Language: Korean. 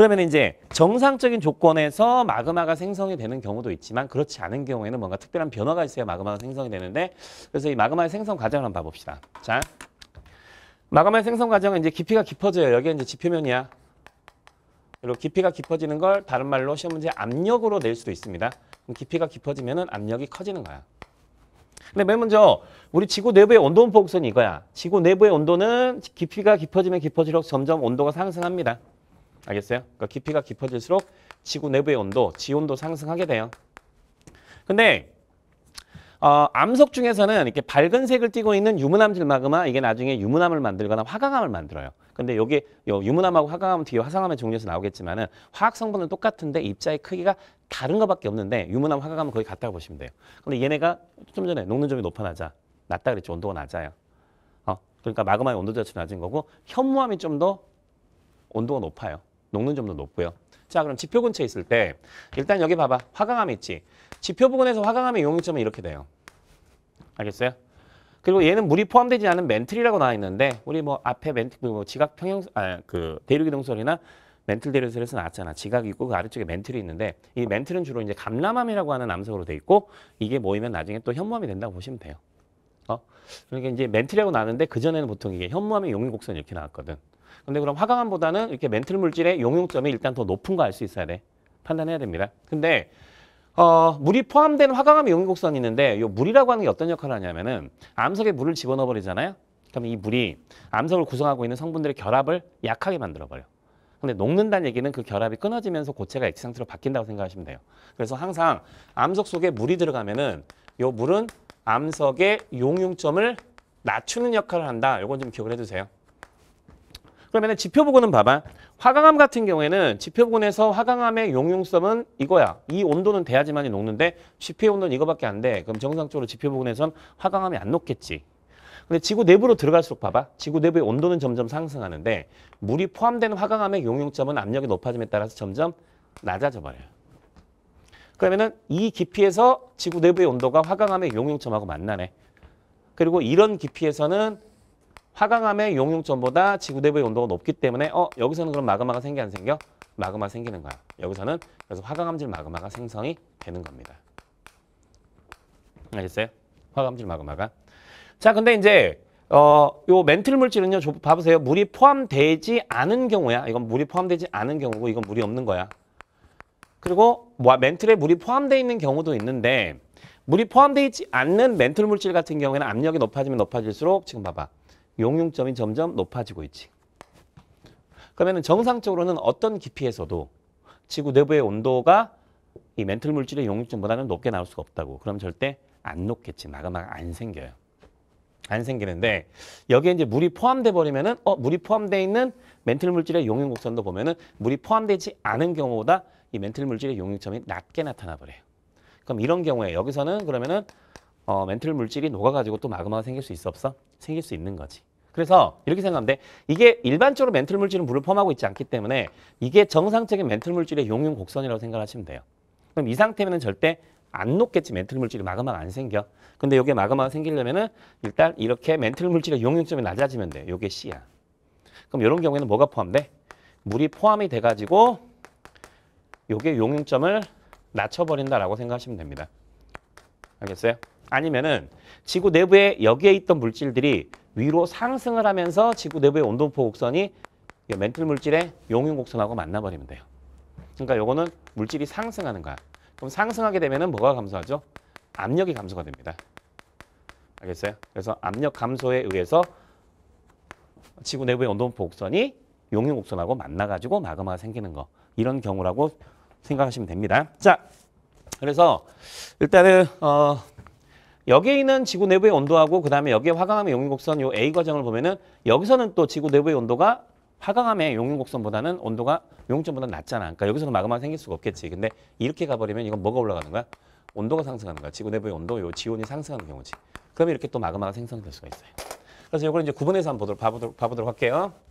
그러면 이제 정상적인 조건에서 마그마가 생성이 되는 경우도 있지만 그렇지 않은 경우에는 뭔가 특별한 변화가 있어야 마그마가 생성이 되는데 그래서 이 마그마의 생성 과정을 한번 봐봅시다. 자, 마그마의 생성 과정은 이제 깊이가 깊어져요. 여기가 이제 지표면이야. 그리고 깊이가 깊어지는 걸 다른 말로 시험 문제 압력으로 낼 수도 있습니다. 깊이가 깊어지면 압력이 커지는 거야. 근데 맨 먼저 우리 지구 내부의 온도 분포 곡선이 이거야. 지구 내부의 온도는 깊이가 깊어지면 깊어질수록 점점 온도가 상승합니다. 알겠어요? 그러니까 깊이가 깊어질수록 지구 내부의 온도, 지온도 상승하게 돼요. 근데 어, 암석 중에서는 이렇게 밝은 색을 띠고 있는 유무암질 마그마 이게 나중에 유무암을 만들거나 화강암을 만들어요. 근데 여기 유무암하고 화강암 은 뒤에 화성암의 종류에서 나오겠지만은 화학 성분은 똑같은데 입자의 크기가 다른 것밖에 없는데 유무암 화강암은 거의 같다고 보시면 돼요. 근데 얘네가 좀 전에 녹는 점이 높아나자 낮다 그랬죠. 온도가 낮아요. 어, 그러니까 마그마의 온도 자체는 낮은 거고 현무암이 좀 더 온도가 높아요. 녹는 점도 높고요. 자 그럼 지표 근처에 있을 때 일단 여기 봐봐 화강암 있지. 지표 부근에서 화강암의 용이점은 이렇게 돼요. 알겠어요? 그리고 얘는 물이 포함되지 않은 멘틀이라고 나와 있는데 우리 뭐 앞에 멘틀 그 뭐 지각 평형 아그 대륙 이동설이나 멘틀 대륙설에서 나왔잖아. 지각이 있고 그 아래쪽에 멘틀이 있는데 이 멘틀은 주로 이제 감람암이라고 하는 암석으로 돼 있고 이게 모이면 나중에 또 현무암이 된다고 보시면 돼요. 어? 그러니까 이제 멘틀이라고 나왔는데 그전에는 보통 이게 현무암의 용인 곡선 이렇게 나왔거든. 근데 그럼 화강암보다는 이렇게 멘틀 물질의 용융점이 일단 더 높은 거 알 수 있어야 돼. 판단해야 됩니다. 근데 어, 물이 포함된 화강암 용융곡선이 있는데 이 물이라고 하는 게 어떤 역할을 하냐면은 암석에 물을 집어넣어 버리잖아요. 그럼 이 물이 암석을 구성하고 있는 성분들의 결합을 약하게 만들어 버려. 근데 녹는다는 얘기는 그 결합이 끊어지면서 고체가 액체 상태로 바뀐다고 생각하시면 돼요. 그래서 항상 암석 속에 물이 들어가면은 이 물은 암석의 용융점을 낮추는 역할을 한다. 이건 좀 기억을 해두세요. 그러면 지표 부원은 봐봐. 화강암 같은 경우에는 지표 복원에서 화강암의 용융성은 이거야. 이 온도는 돼야지만이 녹는데 지표 온도는 이거밖에 안 돼. 그럼 정상적으로 지표 부원에선 화강암이 안 녹겠지. 근데 지구 내부로 들어갈수록 봐봐. 지구 내부의 온도는 점점 상승하는데 물이 포함된 화강암의 용융점은 압력이 높아짐에 따라서 점점 낮아져 버려요. 그러면은 이 깊이에서 지구 내부의 온도가 화강암의 용융점하고 만나네. 그리고 이런 깊이에서는 화강암의 용융점보다 지구 내부의 온도가 높기 때문에 어 여기서는 그럼 마그마가 생겨 안 생겨? 마그마 생기는 거야. 여기서는 그래서 화강암질 마그마가 생성이 되는 겁니다. 알겠어요? 화강암질 마그마가. 자, 근데 이제 어, 요 멘틀 물질은요. 저, 봐보세요. 물이 포함되지 않은 경우야. 이건 물이 포함되지 않은 경우고 이건 물이 없는 거야. 그리고 뭐, 멘틀에 물이 포함되어 있는 경우도 있는데 물이 포함되어 있지 않는 멘틀 물질 같은 경우에는 압력이 높아지면 높아질수록 지금 봐봐. 용융점이 점점 높아지고 있지. 그러면 정상적으로는 어떤 깊이에서도 지구 내부의 온도가 이 멘틀 물질의 용융점보다는 높게 나올 수가 없다고. 그럼 절대 안 녹겠지. 마그마가 안 생겨요. 안 생기는데 여기에 이제 물이 포함돼 버리면은 어 물이 포함돼 있는 멘틀 물질의 용융 곡선도 보면은 물이 포함되지 않은 경우보다 이 멘틀 물질의 용융점이 낮게 나타나 버려요. 그럼 이런 경우에 여기서는 그러면은 어, 멘틀 물질이 녹아가지고 또 마그마가 생길 수 있어 없어? 생길 수 있는 거지. 그래서 이렇게 생각하면 돼. 이게 일반적으로 멘틀 물질은 물을 포함하고 있지 않기 때문에 이게 정상적인 멘틀 물질의 용융 곡선이라고 생각하시면 돼요. 그럼 이 상태면 절대 안 녹겠지 멘틀 물질이 마그마가 안 생겨. 근데 이게 마그마가 생기려면은 일단 이렇게 멘틀 물질의 용융점이 낮아지면 돼. 요게 C야. 그럼 이런 경우에는 뭐가 포함돼? 물이 포함이 돼 가지고 요게 용융점을 낮춰 버린다라고 생각하시면 됩니다. 알겠어요? 아니면은 지구 내부에 여기에 있던 물질들이 위로 상승을 하면서 지구 내부의 온도포 곡선이 멘틀 물질의 용융 곡선하고 만나버리면 돼요. 그러니까 요거는 물질이 상승하는 거야. 그럼 상승하게 되면은 뭐가 감소하죠? 압력이 감소가 됩니다. 알겠어요? 그래서 압력 감소에 의해서 지구 내부의 온도포 곡선이 용융 곡선하고 만나가지고 마그마가 생기는 거 이런 경우라고 생각하시면 됩니다. 자, 그래서 일단은 어, 여기에 있는 지구 내부의 온도하고 그 다음에 여기에 화강암의 용융곡선 요 A 과정을 보면은 여기서는 또 지구 내부의 온도가 화강암의 용융곡선보다는 온도가 용점보다 낮잖아. 그러니까 여기서는 마그마가 생길 수가 없겠지. 근데 이렇게 가버리면 이건 뭐가 올라가는 거야? 온도가 상승하는 거야. 지구 내부의 온도, 요 지온이 상승하는 경우지. 그러면 이렇게 또 마그마가 생성될 수가 있어요. 그래서 이걸 이제 구분해서 한번 보도록, 봐보도록, 봐보도록 할게요.